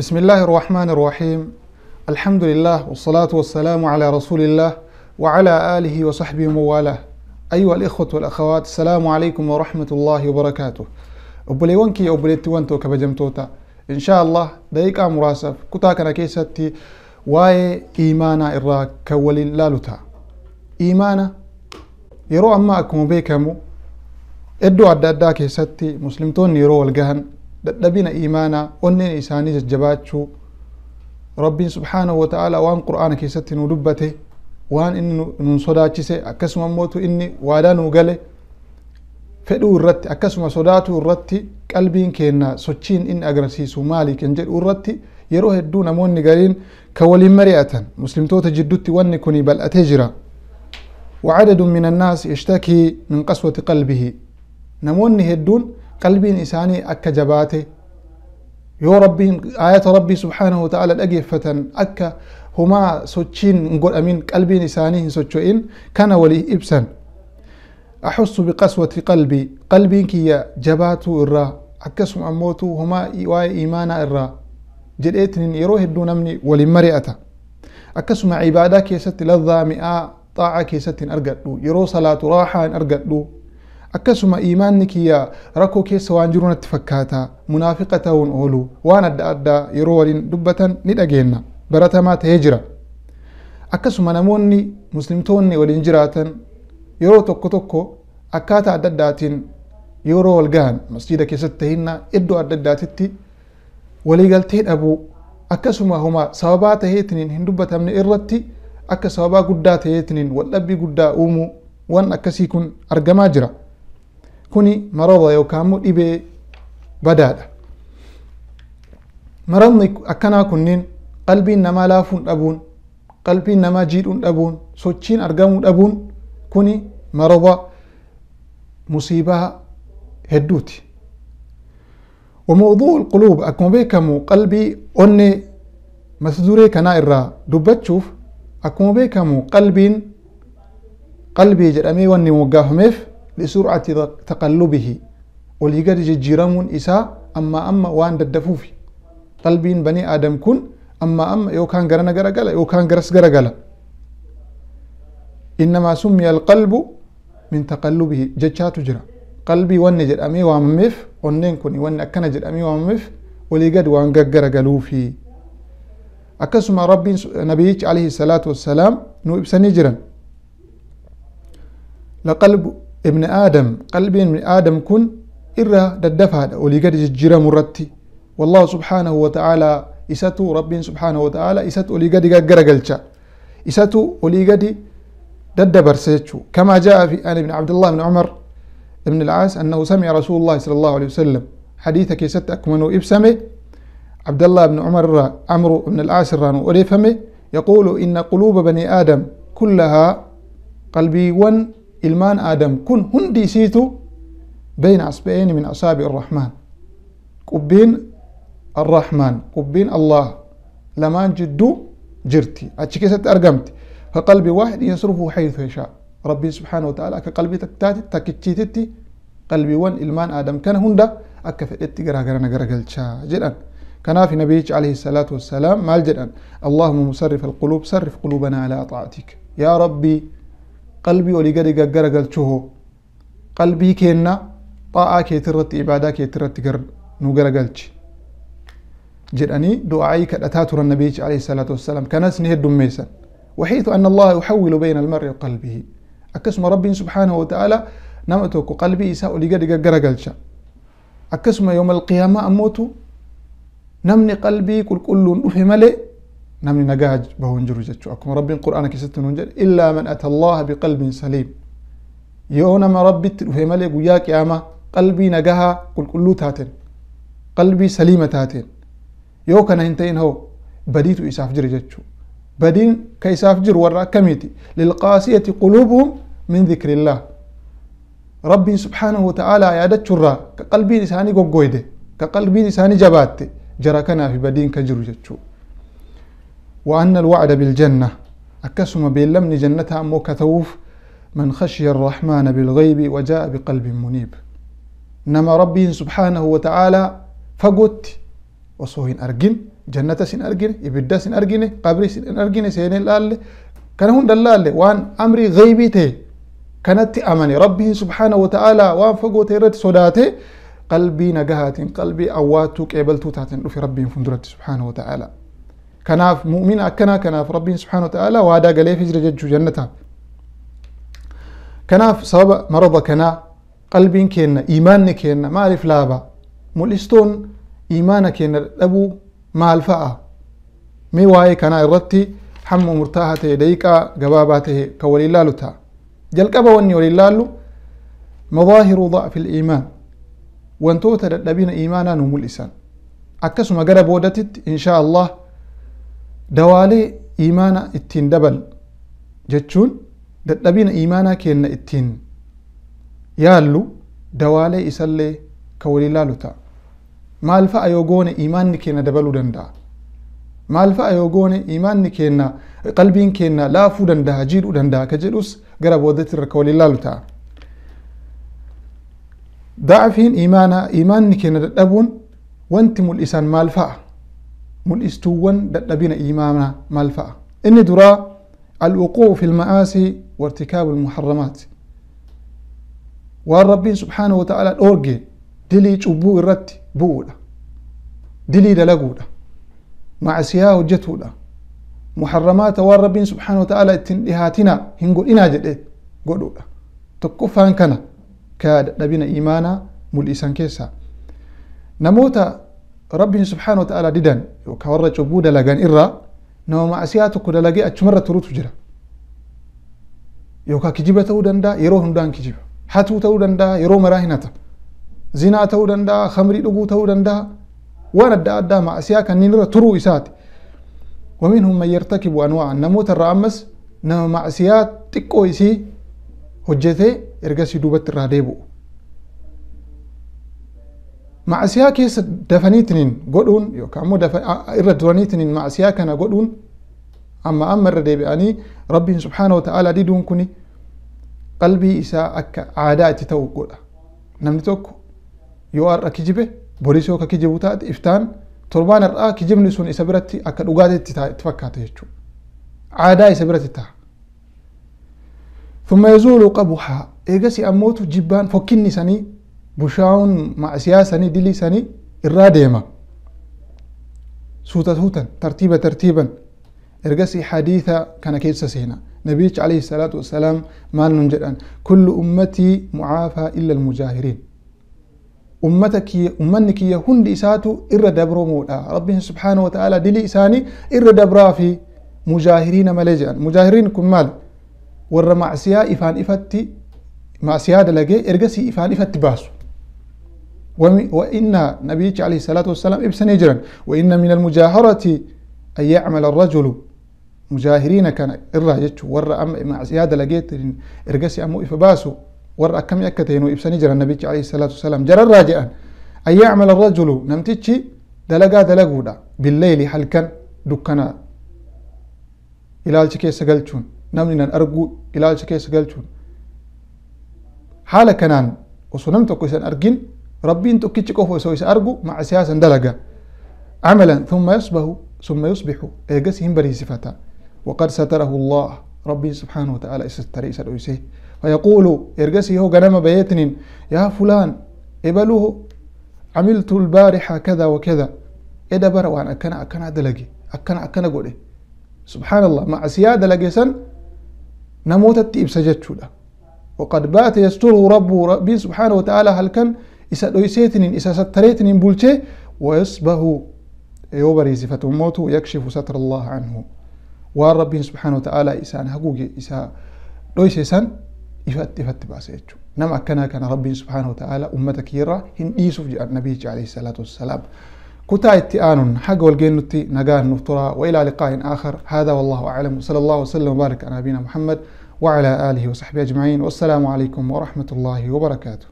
بسم الله الرحمن الرحيم الحمد لله والصلاة والسلام على رسول الله وعلى آله وصحبه مواله أيها الإخوة والأخوات السلام عليكم ورحمة الله وبركاته أبلي أبليتوانتو كبجمتوتا إن شاء الله دقيقة مراسف كتا كان كيستي واي إيمانا إرا كولين لالوتا إيمانا يرو أما أكم بيكمو إدو عدد أدى كيستي مسلمتون يرو الجهن دبنا إيمانا أنن إساني جباتشو رب سبحانه وتعالى وان قرآن كيست نلبته وان إن ننصداتي سي أكسما موتو إني وادا نوغالي فدو الرتي أكسما صداتو الرتي قلبين كينا سوچين إن أغرسي سومالي كنجد الرتي يروه الدون موني غالين كوالي مريئة مسلم توتا جدوتي واني كوني بل أتجرا وعدد من الناس يشتكي من قسوة قلبه نموني هدون قلبين إساني أكا جباتي يا ربي آية ربي سبحانه وتعالى الأجيفة أكا هما سوتشين نقول أمين قلبين إساني سوتشوين كان ولي إبسن أحس بقسوة قلبي قلبي كي جباتو إرا أكسم أموتو هما إيواي إيمانا إرا جلئتن يروه الدون أمني ولمرئة أكسم عبادة كي ست لذة مئة طاعة كي ست أرقدو يرو صلاة راحة أرقدو akkasuma iimaanni kiyya rakkoo keessa waan jiru natti fakkaata munaafiqa ta'uun oolu waan adda addaa yeroo waliin dubbatan ni dhageenna baratamaa ta'ee jira akkasuma namoonni muslimtoonni waliin jiraatan yeroo tokko tokko akkaataa adda addaatiin yeroo wal gahan masjiida keessatti tahinna iddoo adda addaatitti waliigaltee dhabuu akkasuma homa sababaa taheetiniin hin dubbatamne irratti akka sababaa guddaa taheetiniin waldhabbii guddaa uumuu waan akkasii kun argamaa jira kuni marada yookaan immoo dhibee badaadha maradni akkanaa kunniin qalbii namaa laafuun dhabuun qalbii namaa jiidhuun dhabuun sochiin argamuu dhabuun kuni marada musiibaa hedduuti وموضوع القلوب أكما بيكمو قلبي أني مسدوري كنا إرا دبتشوف أكما بيكمو قلبين قلبي جرأمي واني مقافميف لسرعة تقلبه وليقد جيرامون إساء أما أما وان ددفوفي قلبين بني آدم كن أما أما يو كان قرنا قرقلا يو كان قرس قرقلا إنما سمي القلب من تقلبه جتشات جرا قلبي وان جد أمي واممف ونين كوني وان أكنا جد أمي واممف وليقد وان قرقلو في أكسما ربي نبيك عليه الصلاة والسلام نو إبساني جرا لقلب ibni aadam qalbiin ibni aadam kun irra daddafaadha olii gadi jijjiiramu irratti wallahu subhaanahu wa ta'aalaa isatu rabbiin subhaanahu wa ta'aalaa isatu olii gadi gaggaragalcha isatu olii gadi daddabarsa jechuu kamaa jaa'a fi an ibni cabdillah ibni cumar ibn alcaas annahu samica rasuulu llahi sala allahu alehi wasalam xadiisa keessatti akkuma nuu ibsame cabdallah ibni cumar irraa amru ibn alcaas irraa nuu odeeffame yaquulu ina quluuba bani aadam kullahaa qalbiiwwan إلمان آدم كن هندي سيتو بين عصبين من أصابع الرحمن qubbiin الرحمن qubbiin الله لما جدو جرتي achi keessatti فقلبي واحد يصرفه حيث يشاء ربي سبحانه وتعالى كقلبي تكتاتي تكتشيتي قلبي وان إلمان آدم كان هندا أكفئت قرا قرا جدا كان في نبيك عليه الصلاة والسلام مال جدا اللهم مصرف القلوب صرف قلوبنا على طاعتك يا ربي قلبي وليغريغا غرغل هو قلبي كينا طاعة كيترت عبادة كيترت نو غرغل چي جراني دعائي كالأتاتر النبي عليه الصلاة والسلام كانت نهي الدميسا وحيث أن الله يحول بين المرء وقلبه أكسم ربي سبحانه وتعالى نمتوك قلبي إساء لغرغا غرغل چا أكسم يوم القيامة أموتو نمني قلبي كل كل نفهم ليه نمني نجاج به ونجر جتشو أكم ربي القرآن كست ونجر إلا من أتى الله بقلب سليم يونا ما ربي وهي ملك وياك يا ما قلبي نجاها كل كل تاتن قلبي سليمة تاتن يو كان هنتين هو بديت إساف جر جتشو بدين كإساف جر ورا كميتي للقاسية قلوبهم من ذكر الله ربي سبحانه وتعالى يا دتشرا كقلبي لساني جوجويده كقلبي لساني جباتي جرى كنا في بدين كجر جتشو وأن الوعد بالجنة أكسم بيلمني جنتها أمو كثوف من خشي الرحمن بالغيب وجاء بقلب منيب نما ربي سبحانه وتعالى فقوت وصوهن أرجن جنة سن أرجن إبدا سن أرجن قبر سن أرجن سينين الآل كان هون دلال وان أمري غيبي تي كانت أماني ربي سبحانه وتعالى وان فقط رد صداته قلبي نجهات قلبي أواتك إبلتو تاتن في ربي فندرت سبحانه وتعالى كناف مؤمن أكنا كناف ربي سبحانه وتعالى وهذا قال لي فجر جدج جنته كناف سبب مرض كنا قلبين كنا إيمان كنا ما أعرف لابا مولستون إيمان كنا أبو ما الفاء مي واي كنا إرتي حم مرتاحة يديك جباباته كولي اللالو تا جل كبوني ولي اللالو مظاهر ضعف الإيمان وانتو تدبين إيمانا نمو الإسان أكسو ما قرب ودتت إن شاء الله dawaalee iimaana ittiin dabal jechuun dadhabina iimaanaa keenna ittiin yaallu dawaalee isallee ka wali ilaalu ta'a maal fa'a yoo goone iimaanni keenna dabaluu danda'a maal fa'a yoo goone iimaanni keenna qalbiin keenna laafuu danda'a jiidhuu danda'a ka jedhus gara boodatti irra ka wali ilaalu ta'a daafiin imaanaa imaanni keenna dadhabuun wanti mul'isan maal fa'a mul'istuuwwan dadhabina iimaanaa maal fa'a inni duraa alwuquu fi lma'aasii wartikaabu lmuharramaat waan rabbiin subxaanahu wa ta'aalaa dhoorge dilii cubbuu irratti bu'uudha dilii dalaguudha macsiyaa hojjetuudha muharramaata waan rabbiin subxaanahu wa ta'aalaa ittiin dhihaatinaa hin godhinaa jedhee godhuudha tokkoffaan kana ka dadhabina iimaanaa mul'isan keessaa namoota rabbiin subxaana wata'aalaa didan yookaan warra cubbuu dalagan irraa nama macaasiyaa tokko dalagee achumarra turutu jira yookaan kijiba ta'uu danda'a yeroo hundaan kijiba hatuu ta'uu danda'a yeroo maraa hin hata zinaa ta'uu danda'a khamrii dhuguu ta'uu danda'a waan adda addaa macaasiyaa kanneen irra turuu isaati ومنهم من يرتكب أنواعا نموت الرأمس نما معسيات تقوي سي hojjetee ergasii duubatti irraa deebi'u Ma'asiyaa keessa dafaniitiniin godhuun yookaan immoo irra duraniitiniin ma'asiyaa kana godhuun amma amma irra deebi'anii rabbiin subhaana wa ta'aalaa diduun kuni qalbii isaa akka aadaa itti ta'u godha. Namni tokko yoo har'a kijibe boris yoo ka kijibu taate iftaan torbaan har'aa kijibni sun isa biratti akka dhugaateetti itti fakkaata jechuudha. Aadaa isa biratti ta'a. Thumma yazuulu qabuhaa eegasi ammootu jibbaan fokkinni sanii بشاون مع سياسة ديلي ساني irraa سوتا سوتا ترتيبا ترتيبا tartiiban حديثة كان kana سينا نبيك عليه الصلاة والسلام ما ننجد كل أمتي معافى إلا المجاهرين أمتك أمنك يهند إساتو إر دبرو مولا ربه سبحانه وتعالى دلي ساني إر دبرا في مجاهرين ملجأ مجاهرين كمال ور معسيا إفان إفتي معسيا لقي إرقسي إفان إفتي باسو وإن نبي عليه الصلاة والسلام ابسن هجرا وإن من المجاهرة أن يعمل الرجل مجاهرين كان الرجل ورى أم مع زيادة لقيت إرقسي أمو إفباسو ورى كم يكتين وإبسن هجرا النبي عليه الصلاة والسلام جرى راجعا أن يعمل الرجل نمتك دلقا دلقودا بالليل حلكا دكنا ilaalcha keessa سقلتون نمنا nan arguu ilaalcha سقلتون galchuun كانان وصنمتك osoo nam ربين تكيتش كوفو سويس أرجو مع سياسة دلقة عملا ثم يصبح ثم يصبح إيجاسهم بري صفتا وقد ستره الله ربي سبحانه وتعالى استري سدويسه فيقول إرجسي هو قنام بيتن يا فلان إبلوه عملت البارحة كذا وكذا إذا إدبر وأنا أكن أكن دلقي أكن أكن قولي سبحان الله مع سيادة لقيسا نموت التيب سجدت وقد بات يستره ربه ربي سبحانه وتعالى هل كان isa dhoyseetiniin isa sattareetiniin bulche wayasbahu yoo bariisifatu mootu yakshifu satra allah canhu waan rabbiin subxaana wataaala isaan haguuge isa dhoyse san ifatti ifatti baase jechu nama akkanaa kana rabbiin subxaana wataaala ummata kiirraa hin dhiisuuf jedhan nabiyichi alayhi salaatu wassalaam كتا اتئان حق والجنتي نقان نفطرا وإلى لقاء آخر هذا والله أعلم صلى الله وسلم وبارك على نبينا محمد وعلى آله وصحبه أجمعين والسلام عليكم ورحمة الله وبركاته